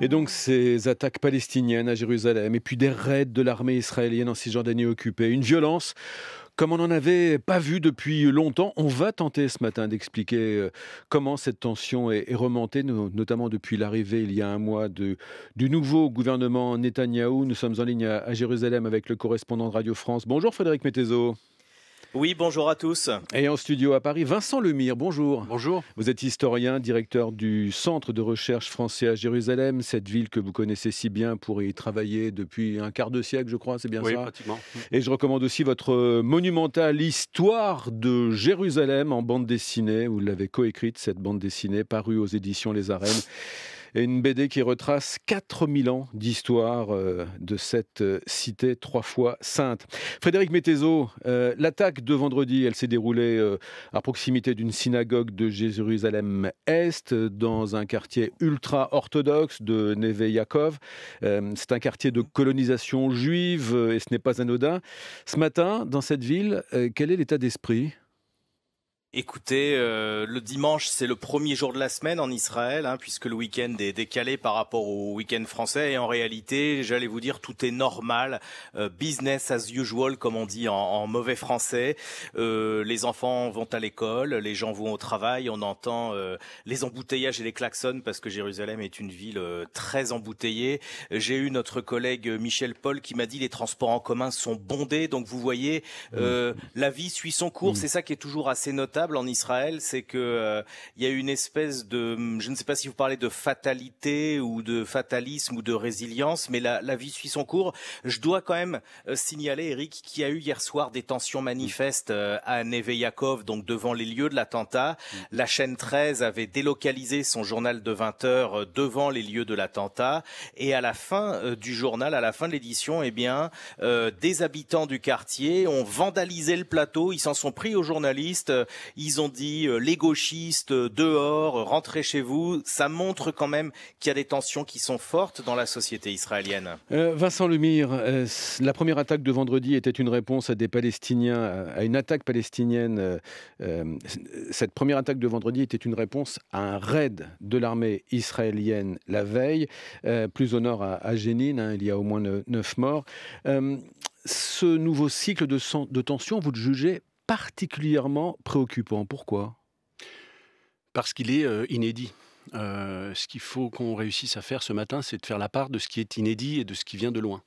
Et donc ces attaques palestiniennes à Jérusalem, et puis des raids de l'armée israélienne en Cisjordanie occupée, une violence comme on n'en avait pas vu depuis longtemps. On va tenter ce matin d'expliquer euh, comment cette tension est remontée, notamment depuis l'arrivée il y a un mois du nouveau gouvernement Netanyahou. Nous sommes en ligne à, Jérusalem avec le correspondant de Radio France. Bonjour Frédéric Mettezo. Oui, bonjour à tous. Et en studio à Paris, Vincent Lemire, bonjour. Bonjour. Vous êtes historien, directeur du Centre de recherche français à Jérusalem, cette ville que vous connaissez si bien pour y travailler depuis un quart de siècle, je crois, c'est bien ça Oui, pratiquement. Et je recommande aussi votre monumentale Histoire de Jérusalem en bande dessinée. Vous l'avez coécrite, cette bande dessinée, parue aux éditions Les Arènes. Et Une BD qui retrace 4000 ans d'histoire euh, de cette euh, cité trois fois sainte. Frédéric Mettezo, euh, l'attaque de vendredi, elle s'est déroulée à proximité d'une synagogue de Jérusalem-Est, dans un quartier ultra-orthodoxe de Neve Yaakov. C'est un quartier de colonisation juive et ce n'est pas anodin. Ce matin, dans cette ville, quel est l'état d'esprit Écoutez, euh, le dimanche, c'est le premier jour de la semaine en Israël, hein, puisque le week-end est décalé par rapport au week-end français. Et en réalité, j'allais vous dire, tout est normal, euh, business as usual, comme on dit en, mauvais français. Euh, les enfants vont à l'école, les gens vont au travail, on entend les embouteillages et les klaxons, parce que Jérusalem est une ville très embouteillée. J'ai eu notre collègue Michel Paul qui m'a dit, les transports en commun sont bondés, donc vous voyez, la vie suit son cours, c'est ça qui est toujours assez notable en Israël, c'est que euh, il y a une espèce de, hum, je ne sais pas si vous parlez de fatalité ou de fatalisme ou de résilience, mais la, la vie suit son cours. Je dois quand même euh, signaler, Eric, qu'il y a eu hier soir des tensions manifestes euh, à Neve Yaakov, donc devant les lieux de l'attentat. La chaîne 13 avait délocalisé son journal de 20 heures devant les lieux de l'attentat, et à la fin du journal, à la fin de l'édition, eh bien, des habitants du quartier ont vandalisé le plateau, ils s'en sont pris aux journalistes, ils ont dit euh, les gauchistes euh, dehors, euh, rentrez chez vous. Ça montre quand même qu'il y a des tensions qui sont fortes dans la société israélienne. Vincent Lemire, la première attaque de vendredi était une réponse à des Palestiniens, à une attaque palestinienne. cette première attaque de vendredi était une réponse à un raid de l'armée israélienne la veille, plus au nord à, Génine. Hein, il y a au moins neuf morts. ce nouveau cycle de, de tension, vous le jugez particulièrement préoccupant. Pourquoi Parce qu'il est euh, inédit. Euh, ce qu'il faut qu'on réussisse à faire ce matin, c'est de faire la part de ce qui est inédit et de ce qui vient de loin.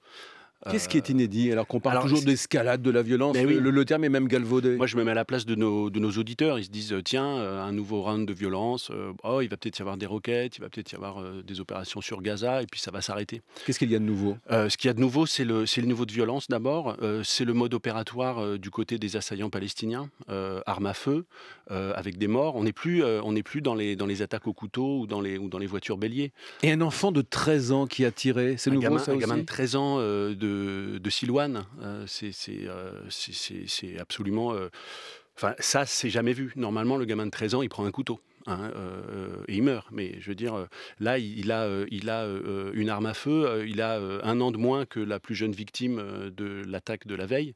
Qu'est-ce qui est euh, inédit alors qu'on parle toujours d'escalade, de la violence le, terme est même galvaudé. Moi, je me mets à la place de nos, auditeurs. Ils se disent euh, tiens, euh, un nouveau round de violence. oh, il va peut-être y avoir des roquettes, il va peut-être y avoir des opérations sur Gaza, et puis ça va s'arrêter. Qu'est-ce qu'il y a de nouveau Ce qu'il y a de nouveau, c'est le, le niveau de violence d'abord. c'est le mode opératoire du côté des assaillants palestiniens, armes à feu, avec des morts. On n'est plus, on n'est plus dans les, dans les attaques au couteau ou dans les, ou dans les voitures béliers. Et un enfant de 13 ans qui a tiré, c'est nouveau ça aussi Un gamin de 13 ans de de, euh, c'est Silouane. Euh, c'est absolument. Euh, enfin, ça, c'est jamais vu. Normalement, le gamin de 13 ans, il prend un couteau. Hein, et il meurt. Mais je veux dire, là, il, a, il a une arme à feu, il a un an de moins que la plus jeune victime de l'attaque de la veille.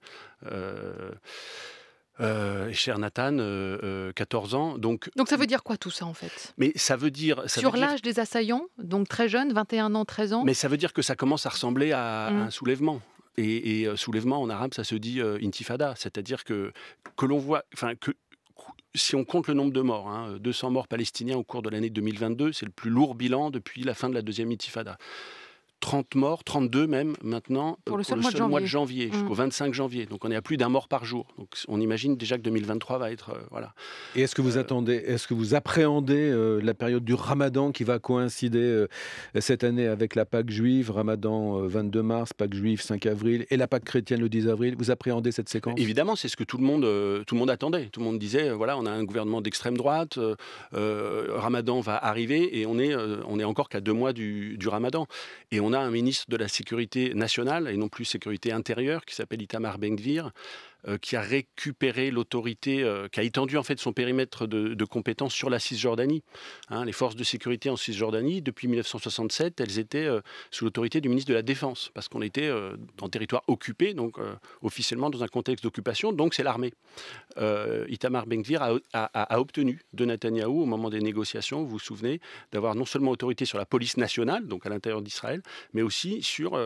Euh, cher Nathan, 14 euh, euh, ans. Donc, ça veut dire quoi tout ça en fait Mais ça veut dire. Sur l'âge des assaillants, donc très jeunes, 21 ans, 13 ans. Mais ça veut dire que ça commence à ressembler à, mm. un soulèvement. Et, soulèvement en arabe, ça se dit intifada, c'est-à-dire que, que l'on voit, enfin que si on compte le nombre de morts, 200 hein, morts palestiniens au cours de l'année 2022, c'est le plus lourd bilan depuis la fin de la deuxième intifada. 30 morts, 32 même maintenant, pour le seul, mois, de janvier, jusqu'au 25 mm. janvier. Donc on est à plus d'un mort par jour. Donc on imagine déjà que 2023 va être. Euh, voilà. Et est-ce que vous euh, attendez, est-ce que vous appréhendez euh, la période du ramadan qui va coïncider cette année avec la Pâque juive, ramadan 22 mars, Pâque juive 5 avril et la Pâque chrétienne le 10 avril Vous appréhendez cette séquence Évidemment, c'est ce que tout le, monde, tout le monde attendait. Tout le monde disait voilà, on a un gouvernement d'extrême droite, ramadan va arriver et on est, on est encore qu'à deux mois du, du ramadan. Et on un ministre de la Sécurité nationale et non plus sécurité intérieure qui s'appelle Itamar ben euh, qui a récupéré l'autorité, euh, qui a étendu en fait son périmètre de, de compétences sur la Cisjordanie. Hein. les forces de sécurité en Cisjordanie, depuis 1967, elles étaient euh, sous l'autorité du ministre de la Défense, parce qu'on était en territoire occupé, donc officiellement dans un contexte d'occupation, donc c'est l'armée. Itamar ben a, obtenu de Netanyahou, au moment des négociations, vous vous souvenez, d'avoir non seulement autorité sur la police nationale, donc à l'intérieur d'Israël, mais aussi sur,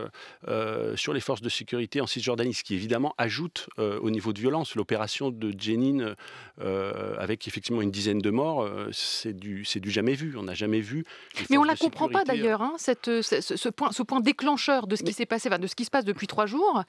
sur les forces de sécurité en Cisjordanie, ce qui évidemment ajoute au niveau de violence. L'opération de Jenin, euh, avec effectivement une dizaine de morts, euh, c'est du, du jamais vu. On n'a jamais vu. Mais on ne la comprend pas d'ailleurs, hein, euh, ce, point, ce point déclencheur de ce qui s'est passé, de ce qui se passe depuis trois jours.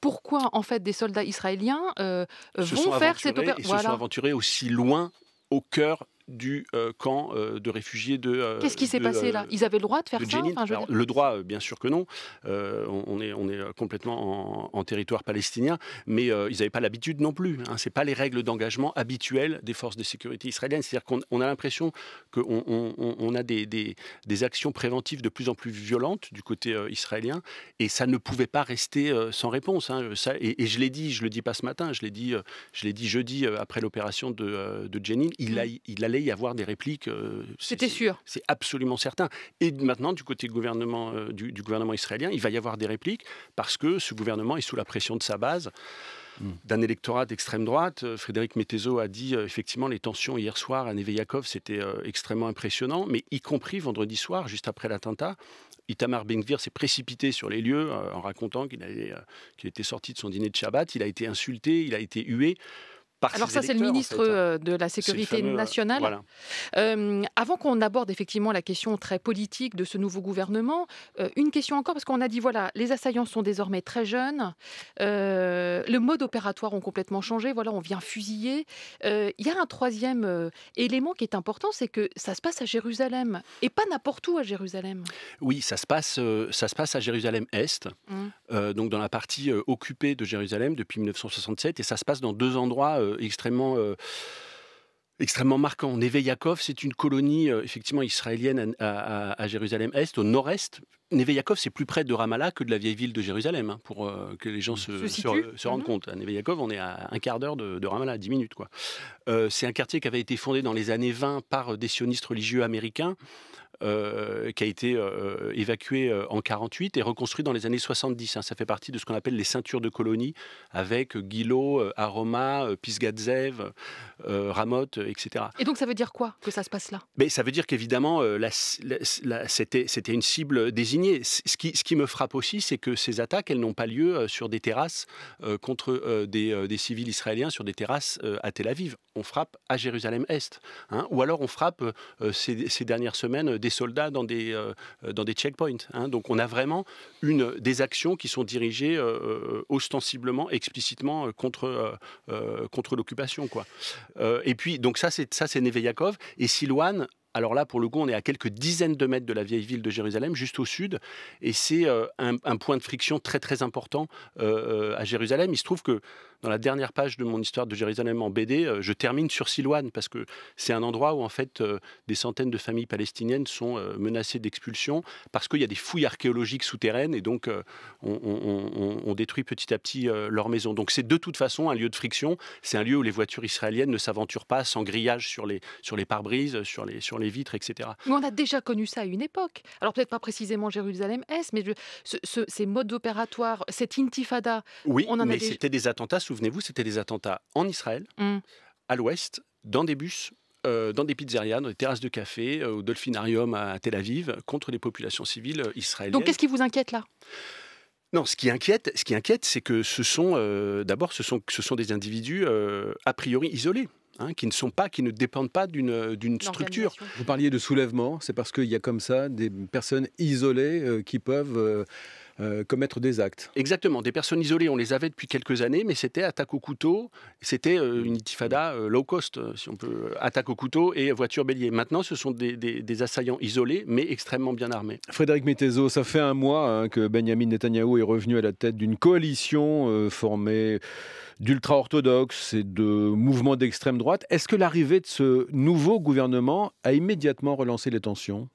pourquoi en fait des soldats israéliens vont faire cette opération voilà. Se sont aventurés aussi loin au cœur du euh, camp euh, de réfugiés de. Euh, Qu'est-ce qui s'est passé là Ils avaient le droit de faire ça Le droit, bien sûr que non. on, est, on est complètement en, territoire palestinien, mais ils n'avaient pas l'habitude non plus. Hein. Ce pas les règles d'engagement habituelles des forces de sécurité israéliennes. C'est-à-dire qu'on a l'impression qu'on on, a des, des, actions préventives de plus en plus violentes du côté israélien, et ça ne pouvait pas rester sans réponse. Hein. Ça, et, je l'ai dit, je ne le dis pas ce matin, je l'ai dit, je jeudi après l'opération de, de Jenin, il, mm. a, il allait y avoir des répliques. Euh, c'était sûr. C'est absolument certain. Et maintenant, du côté euh, du, gouvernement israélien, il va y avoir des répliques parce que ce gouvernement est sous la pression de sa base. Hmm. D'un électorat d'extrême droite. Euh, Frédéric Mettezo a dit effectivement les tensions hier soir à Neveyakov, c'était extrêmement impressionnant, mais y compris vendredi soir, juste après l'attentat, Itamar ben s'est précipité sur les lieux en racontant qu'il était sorti de son dîner de Shabbat. Il a été insulté, il a été hué. Alors ça, c'est le ministre hein. euh, de la Sécurité euh, nationale. Euh, avant qu'on aborde effectivement la question très politique de ce nouveau gouvernement, une question encore, parce qu'on a dit, voilà, les assaillants sont désormais très jeunes, le mode opératoire ont complètement changé, voilà, on vient fusiller. Il y a un troisième élément qui est important, c'est que ça se passe à Jérusalem, et pas n'importe où à Jérusalem. Oui, ça se passe, ça se passe à Jérusalem-Est, mmh. donc dans la partie occupée de Jérusalem depuis 1967, et ça se passe dans deux endroits euh, extrêmement euh, extrêmement marquant. Yaakov, c'est une colonie euh, effectivement israélienne à, Jérusalem-Est, au nord-est. Yaakov, c'est plus près de Ramallah que de la vieille ville de Jérusalem, hein, pour que les gens se, se, rendent compte. À Yaakov on est à un quart d'heure de, Ramallah, dix minutes. quoi. c'est un quartier qui avait été fondé dans les années 20 par des sionistes religieux américains. Euh, qui a été euh, évacué euh, en 48 et reconstruit dans les années 70. Hein. Ça fait partie de ce qu'on appelle les ceintures de colonies, avec Guillot, Aroma, Pisgadzev, Ramot, etc. Et donc ça veut dire quoi que ça se passe là Mais ça veut dire qu'évidemment, c'était une cible désignée. Ce qui, ce qui me frappe aussi, c'est que ces attaques, elles n'ont pas lieu sur des terrasses contre des, civils israéliens, sur des terrasses à Tel Aviv. On frappe à Jérusalem-Est. Hein. Ou alors on frappe ces dernières semaines des soldats dans des, euh, dans des checkpoints. Hein. Donc on a vraiment une, des actions qui sont dirigées euh, euh, ostensiblement, explicitement contre, contre l'occupation. quoi. et puis, donc ça, c'est Neveyakov. Et Silouane, alors là, pour le coup, on est à quelques dizaines de mètres de la vieille ville de Jérusalem, juste au sud. Et c'est euh, un, point de friction très, très important euh, euh, à Jérusalem. Il se trouve que dans la dernière page de mon histoire de Jérusalem en BD, je termine sur Silouane, parce que c'est un endroit où, en fait, des centaines de familles palestiniennes sont menacées d'expulsion, parce qu'il y a des fouilles archéologiques souterraines, et donc on, détruit petit à petit leur maison. Donc c'est de toute façon un lieu de friction, c'est un lieu où les voitures israéliennes ne s'aventurent pas sans grillage sur les, sur les pare-brises, sur les, sur les vitres, etc. Mais on a déjà connu ça à une époque. Alors peut-être pas précisément Jérusalem-Est, mais ces modes opératoires, cette intifada. Oui, on en mais c'était des attentats, souvenez-vous, c'était des attentats en Israël, hum. à l'ouest, dans des bus euh, dans des pizzerias, dans des terrasses de café, euh, au Dolphinarium à Tel Aviv, contre les populations civiles euh, israéliennes. Donc qu'est-ce qui vous inquiète là non, ce qui inquiète, ce qui inquiète, c'est que ce sont d'abord, ce sont des individus a priori isolés. Hein, qui ne sont pas, qui ne dépendent pas d'une euh, structure. Vous parliez de soulèvement, c'est parce qu'il y a comme ça des personnes isolées euh, qui peuvent... Euh, euh, commettre des actes. Exactement, des personnes isolées, on les avait depuis quelques années, mais c'était attaque au couteau, c'était euh, une intifada euh, low cost, si on peut, attaque au couteau et voiture bélier. Maintenant, ce sont des, assaillants isolés, mais extrêmement bien armés. Frédéric Mettezo, ça fait un mois hein, que Benjamin Netanyahu est revenu à la tête d'une coalition formée d'ultra-orthodoxes et de mouvements d'extrême droite. Est-ce que l'arrivée de ce nouveau gouvernement a immédiatement relancé les tensions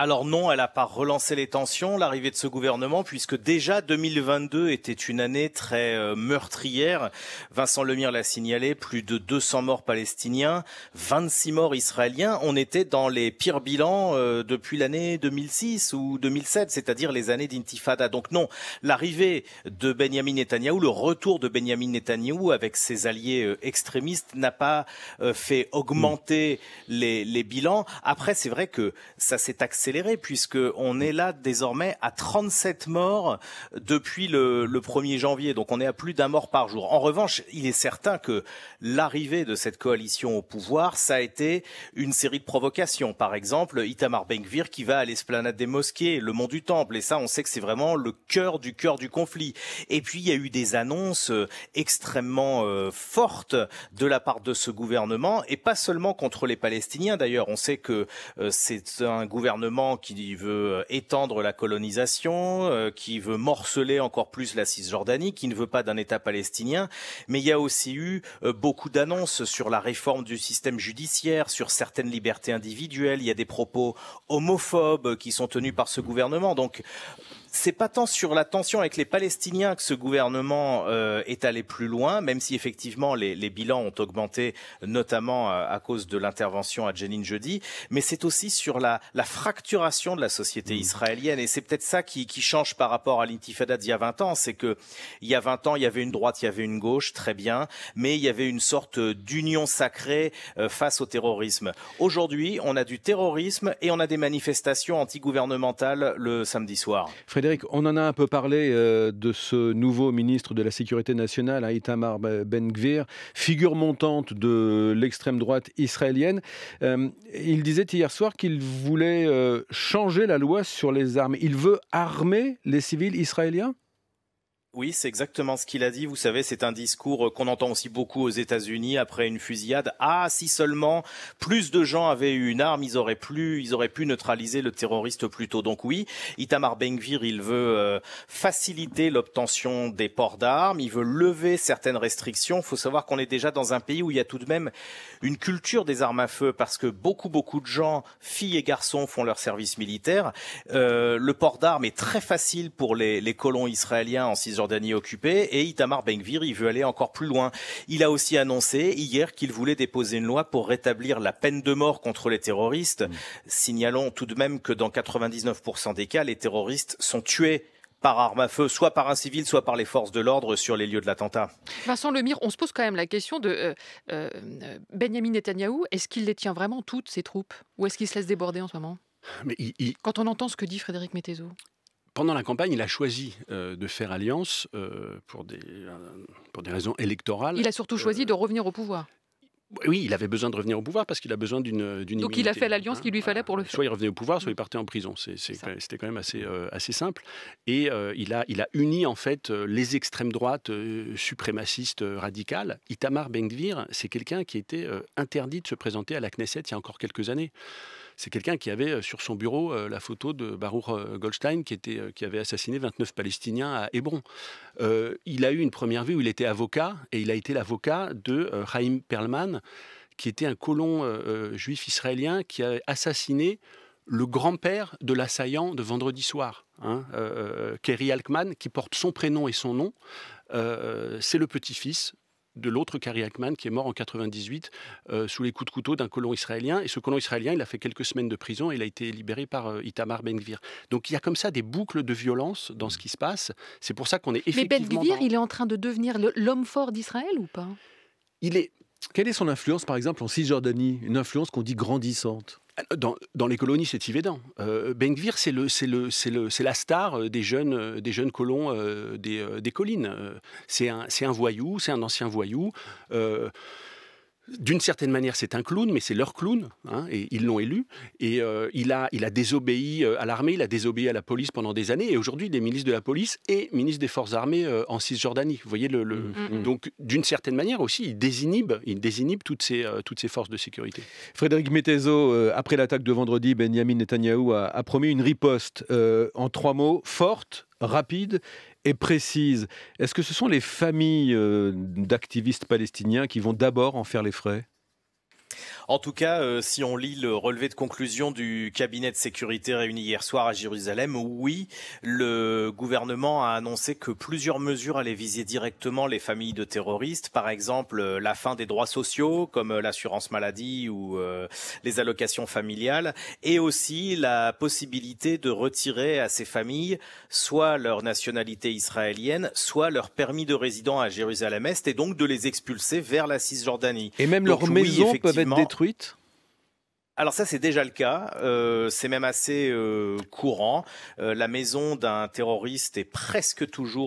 alors non, elle n'a pas relancé les tensions, l'arrivée de ce gouvernement, puisque déjà 2022 était une année très euh, meurtrière. Vincent Lemire l'a signalé, plus de 200 morts palestiniens, 26 morts israéliens. On était dans les pires bilans euh, depuis l'année 2006 ou 2007, c'est-à-dire les années d'intifada. Donc non, l'arrivée de Benjamin Netanyahou, le retour de Benjamin Netanyahou avec ses alliés euh, extrémistes n'a pas fait augmenter hmm. les, les bilans. Après, c'est vrai que ça s'est accéléré accéléré puisque on est là désormais à 37 morts depuis le, 1er janvier. Donc on est à plus d'un mort par jour. En revanche, il est certain que l'arrivée de cette coalition au pouvoir, ça a été une série de provocations. Par exemple, Itamar Benkvir qui va à l'esplanade des mosquées, le mont du Temple. Et ça, on sait que c'est vraiment le cœur du cœur du conflit. Et puis il y a eu des annonces euh, extrêmement euh, fortes de la part de ce gouvernement et pas seulement contre les Palestiniens. D'ailleurs, on sait que euh, c'est un gouvernement qui veut euh, étendre la colonisation, euh, qui veut morceler encore plus la Cisjordanie, qui ne veut pas d'un État palestinien. Mais il y a aussi eu euh, beaucoup d'annonces sur la réforme du système judiciaire, sur certaines libertés individuelles. Il y a des propos homophobes qui sont tenus par ce gouvernement. Donc c'est pas tant sur la tension avec les Palestiniens que ce gouvernement euh, est allé plus loin, même si effectivement les, les bilans ont augmenté, notamment euh, à, cause de l'intervention à Jenin jeudi, mais c'est aussi sur la, la, fracturation de la société mmh. israélienne. Et c'est peut-être ça qui, qui, change par rapport à l'intifada d'il y a 20 ans, c'est que il y a 20 ans, il y avait une droite, il y avait une gauche, très bien, mais il y avait une sorte d'union sacrée euh, face au terrorisme. Aujourd'hui, on a du terrorisme et on a des manifestations antigouvernementales le samedi soir. Frédéric, on en a un peu parlé euh, de ce nouveau ministre de la Sécurité nationale, hein, Itamar Ben-Gvir, figure montante de l'extrême droite israélienne. Euh, il disait hier soir qu'il voulait euh, changer la loi sur les armes. Il veut armer les civils israéliens oui, c'est exactement ce qu'il a dit. Vous savez, c'est un discours euh, qu'on entend aussi beaucoup aux États-Unis après une fusillade. Ah, si seulement plus de gens avaient eu une arme, ils auraient pu, ils auraient pu neutraliser le terroriste plus tôt. Donc oui, Itamar Benkvir, il veut euh, faciliter l'obtention des ports d'armes, il veut lever certaines restrictions. Il faut savoir qu'on est déjà dans un pays où il y a tout de même une culture des armes à feu parce que beaucoup, beaucoup de gens, filles et garçons, font leur service militaire. Euh, le port d'armes est très facile pour les, les colons israéliens en 6 Jordanie occupée. Et Itamar ben il veut aller encore plus loin. Il a aussi annoncé hier qu'il voulait déposer une loi pour rétablir la peine de mort contre les terroristes. Mm. Signalons tout de même que dans 99% des cas, les terroristes sont tués par arme à feu, soit par un civil, soit par les forces de l'ordre sur les lieux de l'attentat. Vincent Lemire, on se pose quand même la question de euh, euh, Benjamin Netanyahou, est-ce qu'il détient vraiment toutes ses troupes Ou est-ce qu'il se laisse déborder en ce moment Quand on entend ce que dit Frédéric Mettezo pendant la campagne, il a choisi euh, de faire alliance euh, pour, des, euh, pour des raisons électorales. Il a surtout choisi de revenir au pouvoir. Oui, il avait besoin de revenir au pouvoir parce qu'il a besoin d'une. Donc il a fait l'alliance qu'il lui fallait pour le faire. Soit il revenait au pouvoir, soit mm. il partait en prison. C'était quand même assez, assez simple. Et il, a, il a uni en fait les extrêmes droites suprémacistes radicales. Itamar Ben-Gvir, c'est quelqu'un qui était interdit de se présenter à la Knesset il y a encore quelques années c'est quelqu'un qui avait sur son bureau la photo de Baruch Goldstein qui, était, qui avait assassiné 29 Palestiniens à Hébron. il a eu une première vue où il était avocat et il a été l'avocat de Chaim Perlman, qui était un colon juif israélien qui a assassiné le grand-père de l'assaillant de vendredi soir, hein, euh, euh, Kerry Alkman, qui porte son prénom et son nom. c'est le petit-fils de l'autre Kari Ackman qui est mort en 98 euh, sous les coups de couteau d'un colon israélien. Et ce colon israélien, il a fait quelques semaines de prison et il a été libéré par euh, Itamar Ben-Gvir. Donc il y a comme ça des boucles de violence dans ce qui se passe. C'est pour ça qu'on est effectivement. Mais Ben-Gvir, il est en train de devenir l'homme fort d'Israël ou pas Il est. Quelle est son influence, par exemple, en Cisjordanie Une influence qu'on dit grandissante euh, dans, les colonies, c'est évident. Euh, c'est le, le, la star euh, des jeunes, euh, des jeunes colons des, collines. C'est un, c'est un voyou, c'est un ancien voyou d'une certaine manière, c'est un clown, mais c'est leur clown, hein, et ils l'ont élu. Et euh, il, a, il a désobéi euh, à l'armée, il a désobéi à la police pendant des années, et aujourd'hui, des milices de la police et ministre des Forces armées euh, en Cisjordanie. Vous voyez, le, mm, mm, mm. donc d'une certaine manière aussi, il désinhibe, il désinhibe toutes, ces, toutes forces de sécurité. Frédéric Mettezo, après l'attaque de vendredi, Benjamin Netanyahou a promis une riposte en trois mots, forte, rapide et précise. Est-ce que ce sont les familles euh, d'activistes palestiniens qui vont d'abord en faire les frais en tout cas, euh, si on lit le relevé de conclusion du cabinet de sécurité réuni hier soir à Jérusalem, oui, le gouvernement a annoncé que plusieurs mesures allaient viser directement les familles de terroristes, par exemple euh, la fin des droits sociaux comme euh, l'assurance maladie ou les allocations familiales, et aussi la possibilité de retirer à ces familles soit leur nationalité israélienne, soit leur permis de résident à Jérusalem-Est, et donc de les expulser vers la Cisjordanie. Et même leurs maisons peuvent être détruites Tweet alors ça, c'est déjà le cas. Euh, c'est même assez euh, courant. Euh, la maison d'un terroriste est presque toujours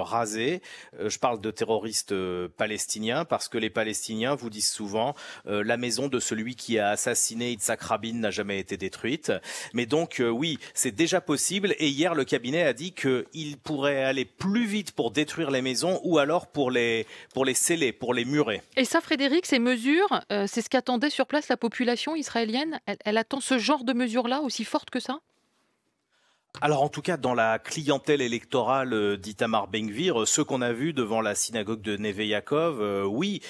rasée. je parle de terroristes palestiniens parce que les Palestiniens vous disent souvent la maison de celui qui a assassiné Yitzhak Rabin n'a jamais été détruite. Mais donc oui, c'est déjà possible. Et hier, le cabinet a dit qu'il pourrait aller plus vite pour détruire les maisons ou alors pour les pour les sceller, pour les murer. Et ça, Frédéric, ces mesures, c'est ce qu'attendait sur place la population israélienne elle, elle attend ce genre de mesures-là aussi forte que ça alors en tout cas, dans la clientèle électorale euh, d'Itamar Bengvir, euh, ceux qu'on a vus devant la synagogue de Neveyakov, euh, oui,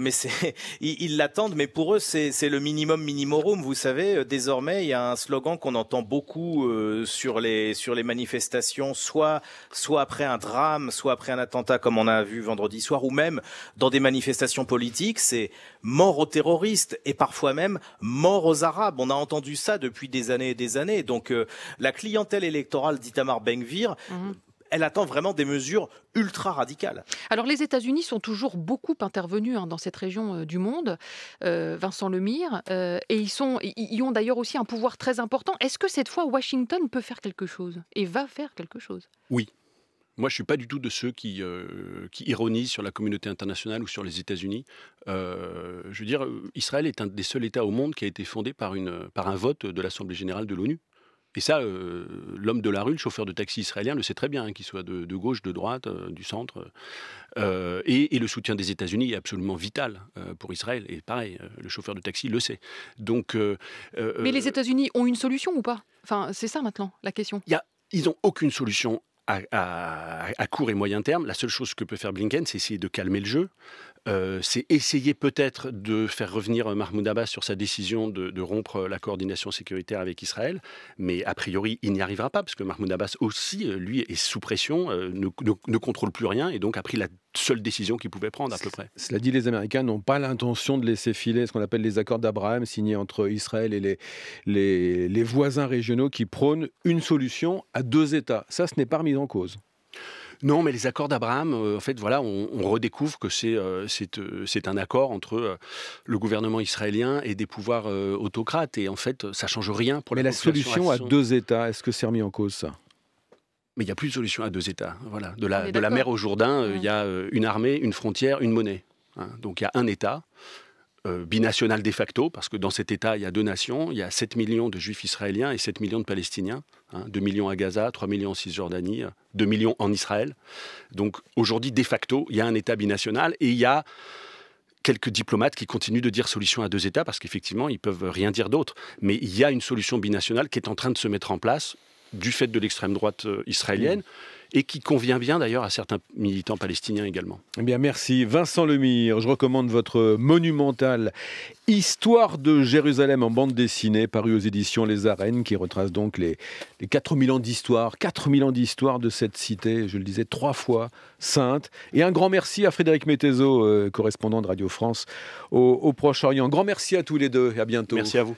mais c'est, ils l'attendent, mais pour eux, c'est le minimum minimorum. Vous savez, désormais, il y a un slogan qu'on entend beaucoup sur, les, sur les manifestations, soit, soit après un drame, soit après un attentat comme on a vu vendredi soir, ou même dans des manifestations politiques, c'est mort aux terroristes et parfois même mort aux Arabes. On a entendu ça depuis des années et des années. Donc la clientèle électorale d'Itamar Benvir, mhm. elle attend vraiment des mesures ultra radicales. Alors les États-Unis sont toujours beaucoup intervenus hein, dans cette région euh, du monde, euh, Vincent Lemire, euh, et ils, sont, ils ont d'ailleurs aussi un pouvoir très important. Est-ce que cette fois Washington peut faire quelque chose et va faire quelque chose Oui. Moi, je ne suis pas du tout de ceux qui, qui, ironisent sur la communauté internationale ou sur les États-Unis. je veux dire, Israël est un des seuls États au monde qui a été fondé par, une, par un vote de l'Assemblée générale de l'ONU. Et ça, euh, l'homme de la rue, le chauffeur de taxi israélien, le sait très bien, hein, qu'il soit de, gauche, de droite, euh, du centre. Euh, et, le soutien des États-Unis est absolument vital pour Israël. Et pareil, le chauffeur de taxi le sait. Donc, Mais les États-Unis ont une solution ou pas Enfin, c'est ça maintenant la question. ils n'ont aucune solution à, court et moyen terme, la seule chose que peut faire Blinken, c'est essayer de calmer le jeu. Euh, c'est essayer peut-être de faire revenir euh, Mahmoud Abbas sur sa décision de, rompre euh, la coordination sécuritaire avec Israël. Mais a priori, il n'y arrivera pas, parce que Mahmoud Abbas aussi, lui, est sous pression, ne, ne, contrôle plus rien, et donc a pris la seule décision qu'ils pouvaient prendre à peu près. Cela dit, les Américains n'ont pas l'intention de laisser filer ce qu'on appelle les accords d'Abraham signés entre Israël et les, les, voisins régionaux qui prônent une solution à deux États. Ça, ce n'est pas remis en cause. Non, mais les accords d'Abraham, euh, en fait, voilà, on, redécouvre que euh, euh, c'est un accord entre le gouvernement israélien et des pouvoirs autocrates. Et en fait, ça ne change rien pour la Mais la solution à deux États, est-ce que c'est remis en cause ça mais il n'y a plus de solution à deux États. Hein, voilà. De la, mer au Jourdain, euh, il y a euh, une armée, une frontière, une monnaie. Hein. Donc il y a un État, euh, binational de facto, parce que dans cet État, il y a deux nations, il y a 7 millions de juifs israéliens et 7 millions de palestiniens, 2 hein. millions à Gaza, 3 millions en Cisjordanie, 2 millions en Israël. Donc aujourd'hui, de facto, il y a un État binational et il y a quelques diplomates qui continuent de dire solution à deux États, parce qu'effectivement, ils peuvent rien dire d'autre. Mais il y a une solution binationale qui est en train de se mettre en place du fait de l'extrême droite euh, israélienne. et qui convient bien d'ailleurs à certains militants palestiniens également. Eh bien, merci. Vincent Lemire, je recommande votre monumental Histoire de Jérusalem en bande dessinée, paru aux éditions Les Arènes, qui retrace donc les, 4000 ans d'histoire, 4000 ans d'histoire de cette cité, je le disais, trois fois sainte. Et un grand merci à Frédéric Mettezo, euh, correspondant de Radio France au, au Proche-Orient. Grand merci à tous les deux et à bientôt. Merci à vous.